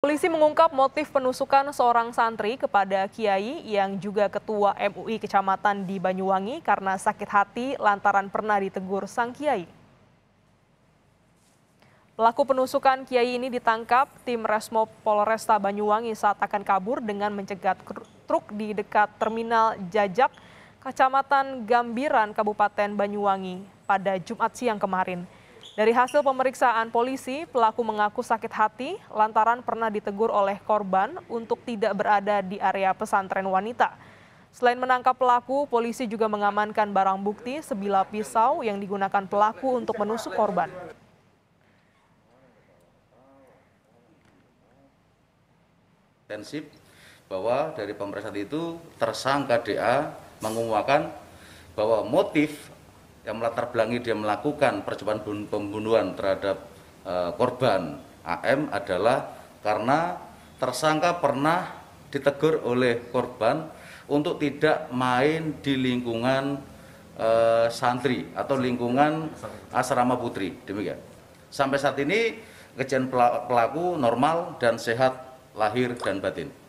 Polisi mengungkap motif penusukan seorang santri kepada Kiai yang juga ketua MUI Kecamatan di Banyuwangi karena sakit hati lantaran pernah ditegur sang Kiai. Pelaku penusukan Kiai ini ditangkap tim Resmo Polresta Banyuwangi saat akan kabur dengan mencegat truk di dekat terminal Jajak, Kecamatan Gambiran, Kabupaten Banyuwangi pada Jumat siang kemarin. Dari hasil pemeriksaan polisi, pelaku mengaku sakit hati lantaran pernah ditegur oleh korban untuk tidak berada di area pesantren wanita. Selain menangkap pelaku, polisi juga mengamankan barang bukti sebilah pisau yang digunakan pelaku untuk menusuk korban. Intensif bahwa dari pemeriksaan itu tersangka DA mengumumkan bahwa motif yang melatar belangi dia melakukan percobaan pembunuhan terhadap eh, korban AM adalah karena tersangka pernah ditegur oleh korban untuk tidak main di lingkungan e, santri atau lingkungan asrama putri demikian. Sampai saat ini kejadian pelaku normal dan sehat lahir dan batin.